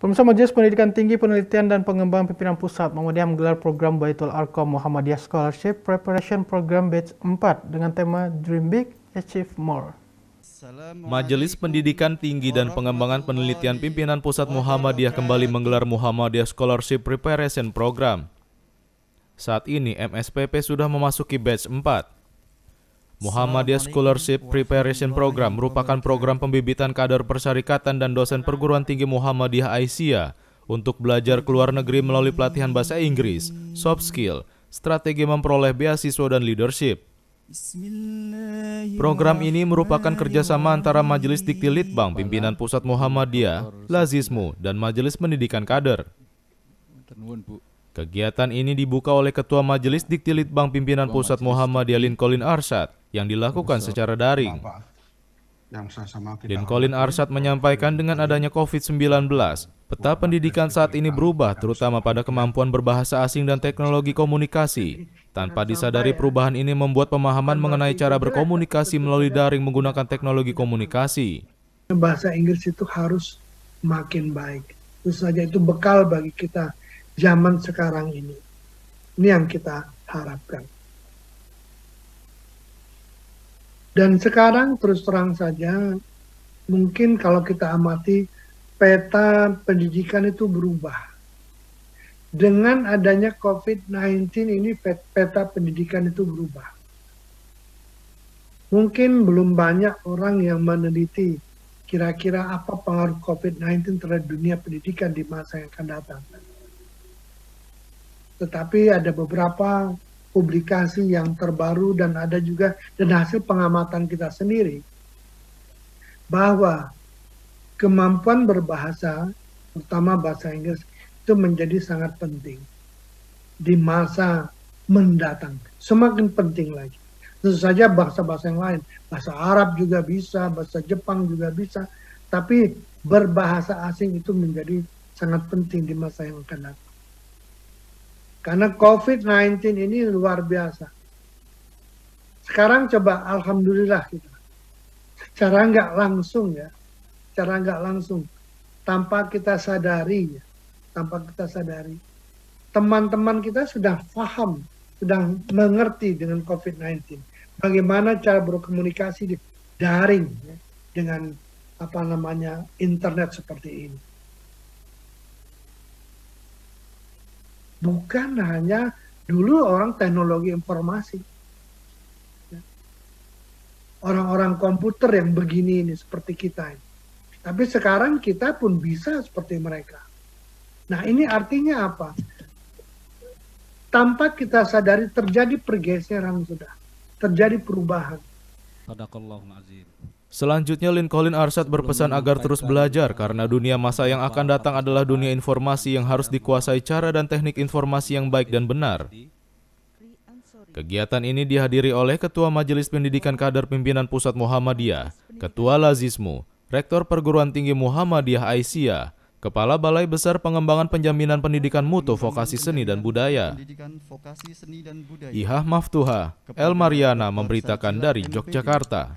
Pemirsa Majelis Pendidikan Tinggi Penelitian dan Pengembangan Pimpinan Pusat Muhammadiyah menggelar program Baitul Arkom Muhammadiyah Scholarship Preparation Program Batch 4 dengan tema Dream Big, Achieve More. Majelis Pendidikan Tinggi dan Pengembangan Penelitian Pimpinan Pusat Muhammadiyah kembali menggelar Muhammadiyah Scholarship Preparation Program. Saat ini MSPP sudah memasuki batch 4. Muhammadiyah Scholarship Preparation Program merupakan program pembibitan kader persyarikatan dan dosen perguruan tinggi Muhammadiyah Aisyah untuk belajar ke luar negeri melalui pelatihan bahasa Inggris, soft skill, strategi memperoleh beasiswa dan leadership. Program ini merupakan kerjasama antara Majelis Dikti Litbang Pimpinan Pusat Muhammadiyah, Lazismu, dan Majelis Pendidikan Kader. Kegiatan ini dibuka oleh Ketua Majelis Dikti Litbang Pimpinan Pusat Muhammadiyah Lincoln Arsyad yang dilakukan secara daring. Dan Colin Arshad menyampaikan dengan adanya COVID-19, peta pendidikan saat ini berubah terutama pada kemampuan berbahasa asing dan teknologi komunikasi. Tanpa disadari perubahan ini membuat pemahaman mengenai cara berkomunikasi melalui daring menggunakan teknologi komunikasi. Bahasa Inggris itu harus makin baik. Itu saja itu bekal bagi kita zaman sekarang ini. Ini yang kita harapkan. Dan sekarang terus terang saja, mungkin kalau kita amati peta pendidikan itu berubah. Dengan adanya COVID-19 ini peta pendidikan itu berubah. Mungkin belum banyak orang yang meneliti kira-kira apa pengaruh COVID-19 terhadap dunia pendidikan di masa yang akan datang. Tetapi ada beberapa publikasi yang terbaru dan ada juga dan hasil pengamatan kita sendiri bahwa kemampuan berbahasa terutama bahasa Inggris itu menjadi sangat penting di masa mendatang semakin penting lagi tentu saja bahasa-bahasa yang lain bahasa Arab juga bisa bahasa Jepang juga bisa tapi berbahasa asing itu menjadi sangat penting di masa yang akan datang karena COVID-19 ini luar biasa. Sekarang coba Alhamdulillah kita. Gitu. Cara nggak langsung ya. Cara nggak langsung. Tanpa kita sadari ya. Tanpa kita sadari. Teman-teman kita sudah paham. Sudah mengerti dengan COVID-19. Bagaimana cara berkomunikasi di daring ya, dengan apa namanya internet seperti ini. bukan hanya dulu orang teknologi informasi. Ya. Orang-orang komputer yang begini ini seperti kita ini. Tapi sekarang kita pun bisa seperti mereka. Nah ini artinya apa? Tanpa kita sadari terjadi pergeseran sudah. Terjadi perubahan. azim. Selanjutnya Lincoln Arsat berpesan agar terus belajar karena dunia masa yang akan datang adalah dunia informasi yang harus dikuasai cara dan teknik informasi yang baik dan benar. Kegiatan ini dihadiri oleh Ketua Majelis Pendidikan Kader Pimpinan Pusat Muhammadiyah, Ketua Lazismu, Rektor Perguruan Tinggi Muhammadiyah Aisyah, Kepala Balai Besar Pengembangan Penjaminan Pendidikan Mutu Vokasi Seni dan Budaya. Ihah Maftuha, El Mariana memberitakan dari Yogyakarta.